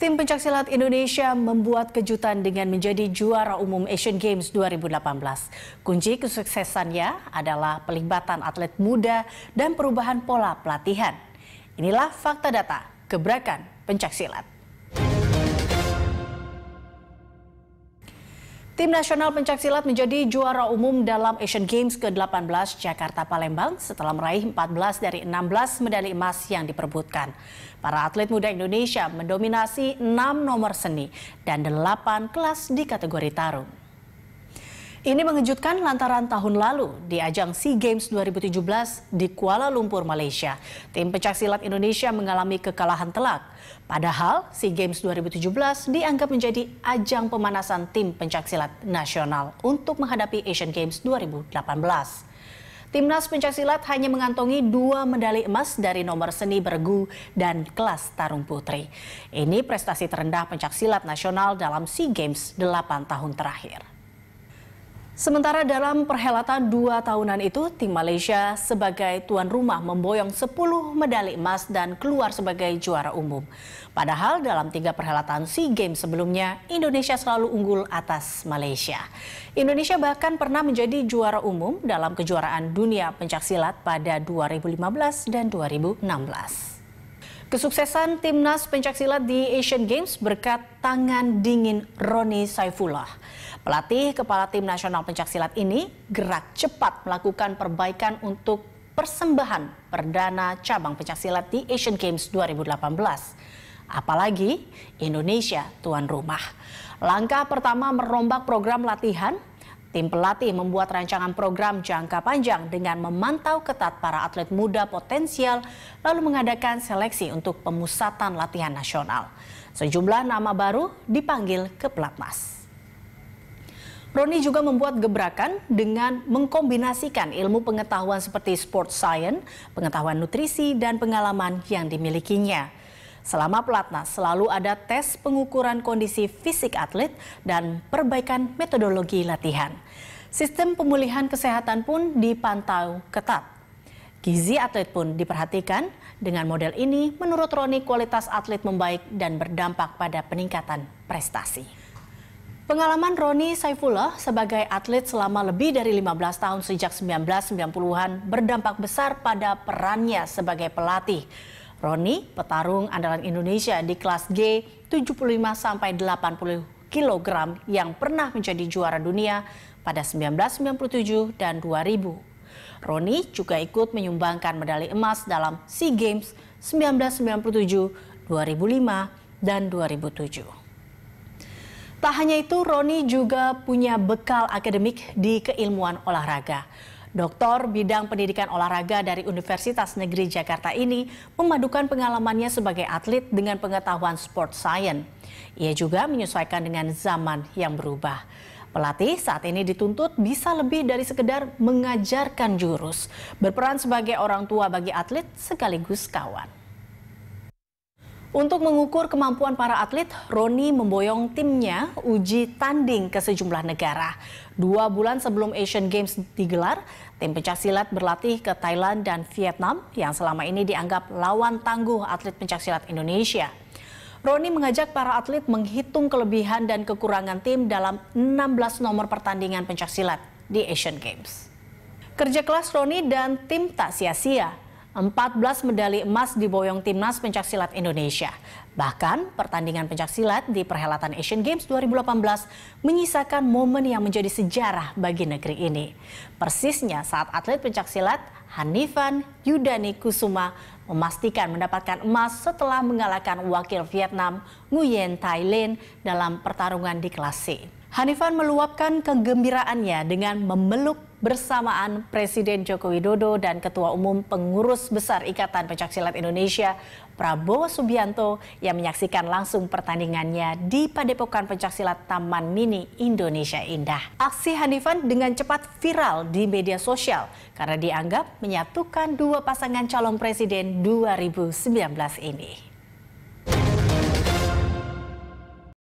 Tim pencaksilat Indonesia membuat kejutan dengan menjadi juara umum Asian Games 2018. Kunci kesuksesannya adalah pelibatan atlet muda dan perubahan pola pelatihan. Inilah fakta data gebrakan pencaksilat. Tim nasional pencaksilat menjadi juara umum dalam Asian Games ke-18 Jakarta Palembang setelah meraih 14 dari 16 medali emas yang diperbutkan. Para atlet muda Indonesia mendominasi 6 nomor seni dan 8 kelas di kategori tarung. Ini mengejutkan lantaran tahun lalu di ajang SEA Games 2017 di Kuala Lumpur, Malaysia. Tim pecah silat Indonesia mengalami kekalahan telak. Padahal SEA Games 2017 dianggap menjadi ajang pemanasan tim pencak silat nasional untuk menghadapi Asian Games 2018. Timnas pencaksilat hanya mengantongi dua medali emas dari nomor seni bergu dan kelas tarung putri. Ini prestasi terendah pencaksilat nasional dalam SEA Games 8 tahun terakhir. Sementara dalam perhelatan dua tahunan itu, tim Malaysia sebagai tuan rumah memboyong 10 medali emas dan keluar sebagai juara umum. Padahal dalam tiga perhelatan SEA Games sebelumnya, Indonesia selalu unggul atas Malaysia. Indonesia bahkan pernah menjadi juara umum dalam kejuaraan dunia pencaksilat pada 2015 dan 2016. Kesuksesan timnas pencaksilat di Asian Games berkat tangan dingin Roni Saifullah. Pelatih kepala tim nasional pencaksilat ini gerak cepat melakukan perbaikan untuk persembahan perdana cabang pencaksilat di Asian Games 2018. Apalagi Indonesia tuan rumah. Langkah pertama merombak program latihan Tim pelatih membuat rancangan program jangka panjang dengan memantau ketat para atlet muda potensial lalu mengadakan seleksi untuk pemusatan latihan nasional. Sejumlah nama baru dipanggil ke pelatnas. Roni juga membuat gebrakan dengan mengkombinasikan ilmu pengetahuan seperti sport science, pengetahuan nutrisi, dan pengalaman yang dimilikinya. Selama pelatnas selalu ada tes pengukuran kondisi fisik atlet dan perbaikan metodologi latihan. Sistem pemulihan kesehatan pun dipantau ketat. Gizi atlet pun diperhatikan. Dengan model ini, menurut Roni, kualitas atlet membaik dan berdampak pada peningkatan prestasi. Pengalaman Roni Saifullah sebagai atlet selama lebih dari 15 tahun sejak 1990-an berdampak besar pada perannya sebagai pelatih. Roni, petarung andalan Indonesia di kelas G 75-80 kg yang pernah menjadi juara dunia pada 1997 dan 2000. Roni juga ikut menyumbangkan medali emas dalam SEA Games 1997, 2005, dan 2007. Tak hanya itu, Roni juga punya bekal akademik di keilmuan olahraga. Doktor bidang pendidikan olahraga dari Universitas Negeri Jakarta ini memadukan pengalamannya sebagai atlet dengan pengetahuan sport science. Ia juga menyesuaikan dengan zaman yang berubah. Pelatih saat ini dituntut bisa lebih dari sekedar mengajarkan jurus, berperan sebagai orang tua bagi atlet sekaligus kawan. Untuk mengukur kemampuan para atlet, Roni memboyong timnya uji tanding ke sejumlah negara. Dua bulan sebelum Asian Games digelar, tim pencaksilat berlatih ke Thailand dan Vietnam yang selama ini dianggap lawan tangguh atlet pencaksilat Indonesia. Roni mengajak para atlet menghitung kelebihan dan kekurangan tim dalam 16 nomor pertandingan pencaksilat di Asian Games. Kerja kelas Roni dan tim tak sia-sia. 14 medali emas boyong timnas pencaksilat Indonesia. Bahkan pertandingan pencaksilat di perhelatan Asian Games 2018 menyisakan momen yang menjadi sejarah bagi negeri ini. Persisnya saat atlet pencaksilat Hanifan Yudani Kusuma memastikan mendapatkan emas setelah mengalahkan wakil Vietnam Nguyen Thai Lin dalam pertarungan di kelas C. Hanifan meluapkan kegembiraannya dengan memeluk bersamaan Presiden Joko Widodo dan Ketua Umum Pengurus Besar Ikatan Pencaksilat Indonesia Prabowo Subianto yang menyaksikan langsung pertandingannya di Padepokan Pencaksilat Taman Mini Indonesia Indah. Aksi Hanifan dengan cepat viral di media sosial karena dianggap menyatukan dua pasangan calon presiden 2019 ini.